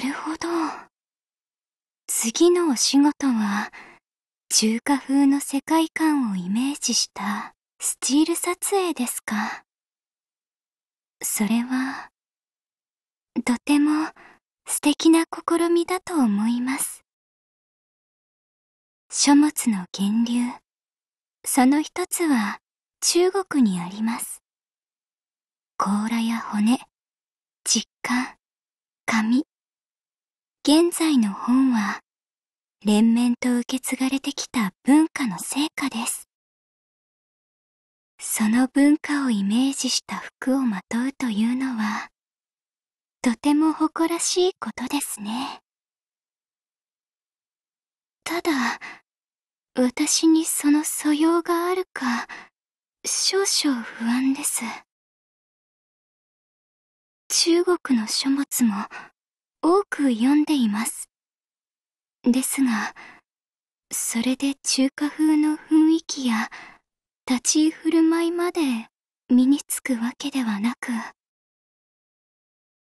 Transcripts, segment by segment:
るほど。次のお仕事は、中華風の世界観をイメージしたスチール撮影ですか。それは、とても素敵な試みだと思います。書物の源流、その一つは中国にあります。甲羅や骨、実感、紙、現在の本は、連綿と受け継がれてきた文化の成果です。その文化をイメージした服をまとうというのは、とても誇らしいことですね。ただ、私にその素養があるか、少々不安です。中国の書物も、多く読んでいます。ですが、それで中華風の雰囲気や立ち居振る舞いまで身につくわけではなく、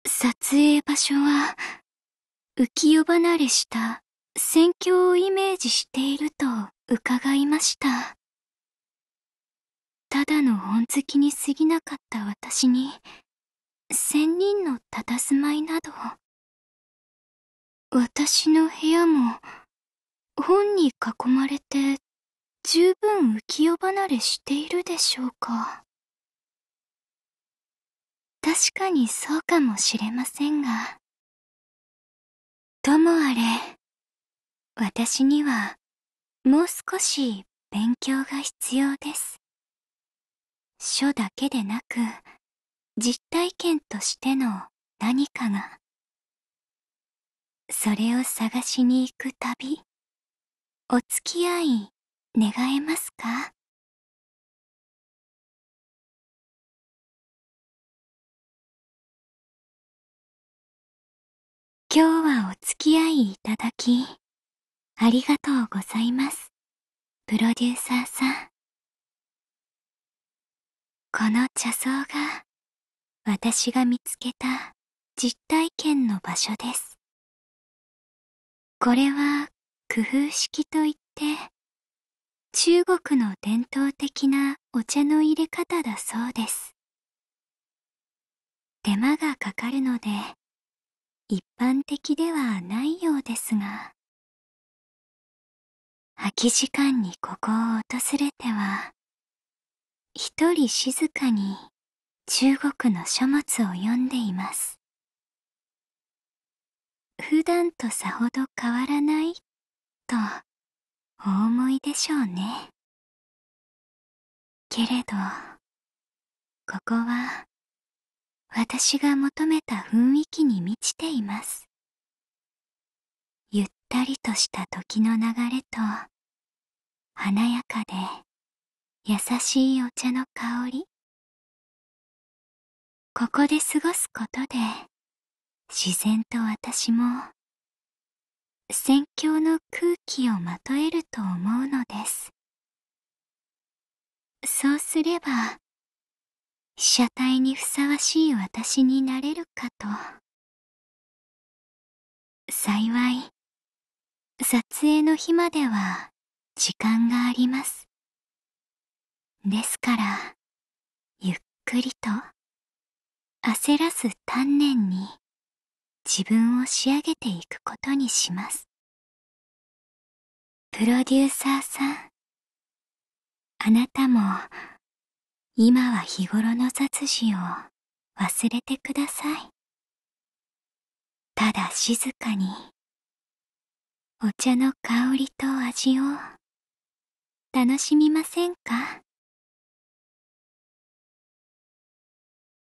撮影場所は浮世離れした戦況をイメージしていると伺いました。ただの本好きに過ぎなかった私に、仙人の佇まいなど、私の部屋も、本に囲まれて、十分浮世離れしているでしょうか。確かにそうかもしれませんが。ともあれ、私には、もう少し勉強が必要です。書だけでなく、実体験としての何かが。それを探しに行く旅お付き合い願えますか今日はお付き合いいただき、ありがとうございます。プロデューサーさん。この茶草が、私が見つけた実体験の場所です。これは工夫式といって、中国の伝統的なお茶の入れ方だそうです。手間がかかるので、一般的ではないようですが、空き時間にここを訪れては、一人静かに中国の書物を読んでいます。普段とさほど変わらないとお思いでしょうねけれどここは私が求めた雰囲気に満ちていますゆったりとした時の流れと華やかで優しいお茶の香りここで過ごすことで自然と私も戦況の空気をまとえると思うのですそうすれば被写体にふさわしい私になれるかと幸い撮影の日までは時間がありますですからゆっくりと焦らず丹念に自分を仕上げていくことにします。プロデューサーさん、あなたも今は日頃の雑事を忘れてください。ただ静かにお茶の香りと味を楽しみませんか